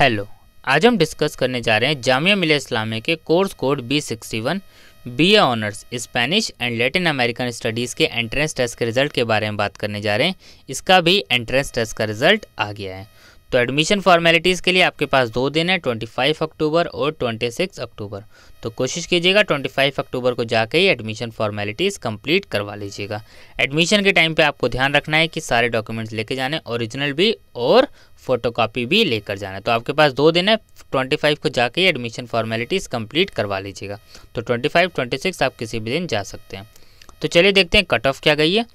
hello आज हम discuss करने जा रहे हैं जामिया मिलिया इस्लामिया के course code B sixty one B honours honours Spanish and Latin American studies के एंट्रेंस टेस्ट के रिजल्ट के बारे में बात करने जा रहे हैं इसका भी एंट्रेंस टेस्ट का रिजल्ट आ गया है तो एडमिशन फॉर्मेलिटीज़ के लिए आपके पास दो दिन है 25 अक्टूबर और 26 अक्टूबर तो कोशिश कीजिएगा 25 अक्टूबर को जाके ही एडमिशन फॉर्मेलिटीज़ कंप्लीट करवा लीजिएगा एडमिशन के टाइम पे आपको ध्यान रखना है कि सारे डॉक्यूमेंट्स लेके जाने ओरिजिनल भी और फ़ोटोकॉपी भी लेकर जाना है तो आपके पास दो दिन है ट्वेंटी फाइव को जाके एडमिशन फॉर्मेलिटीज़ कंप्लीट करवा लीजिएगा तो ट्वेंटी फाइव ट्वेंटी सिक्स आप किसी भी दिन जा सकते हैं तो चलिए देखते हैं कट ऑफ क्या गई है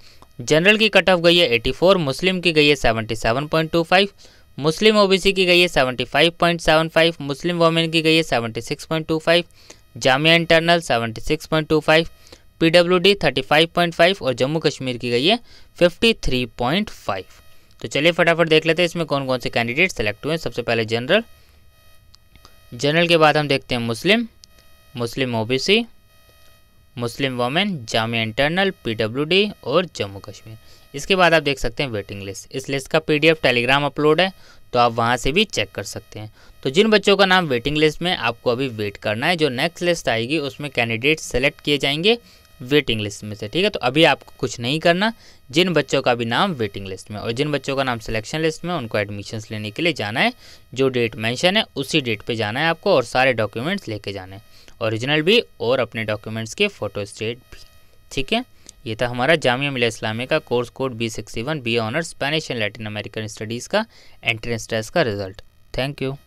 जनरल की कट ऑफ गई है एटी फोर मुस्लिम की गई है seventy seven point two five Muslim OBC की गई है seventy five point seven five Muslim women की गई है seventy six point two five Jamia internal seventy six point two five P W D thirty five point five और जम्मू कश्मीर की गई है फिफ्टी थ्री पॉइंट फाइव तो चलिए फटाफट देख लेते हैं इसमें कौन कौन से कैंडिडेट सेलेक्ट हुए सबसे पहले जनरल जनरल के बाद हम देखते हैं Muslim Muslim OBC Muslim women Jamia internal PWD और जम्मू कश्मीर इसके बाद आप देख सकते हैं वेटिंग लिस्ट इस लिस्ट का पीडीएफ टेलीग्राम अपलोड है तो आप वहां से भी चेक कर सकते हैं तो जिन बच्चों का नाम वेटिंग लिस्ट में आपको अभी वेट करना है जो नेक्स्ट लिस्ट आएगी उसमें कैंडिडेट सेलेक्ट किए जाएंगे वेटिंग लिस्ट में से ठीक है तो अभी आपको कुछ नहीं करना जिन बच्चों का भी नाम वेटिंग लिस्ट में और जिन बच्चों का नाम सिलेक्शन लिस्ट में उनको एडमिशन्स लेने के लिए जाना है जो डेट मेंशन है उसी डेट पे जाना है आपको और सारे डॉक्यूमेंट्स लेके जाने हैं ओरिजिनल भी और अपने डॉक्यूमेंट्स के फ़ोटो स्टेट भी ठीक है ये था हमारा जामिया मिला इस्लामिया का course code B sixty one B honours Spanish and Latin American studies का एंट्रेंस टेस्ट का रिजल्ट थैंक यू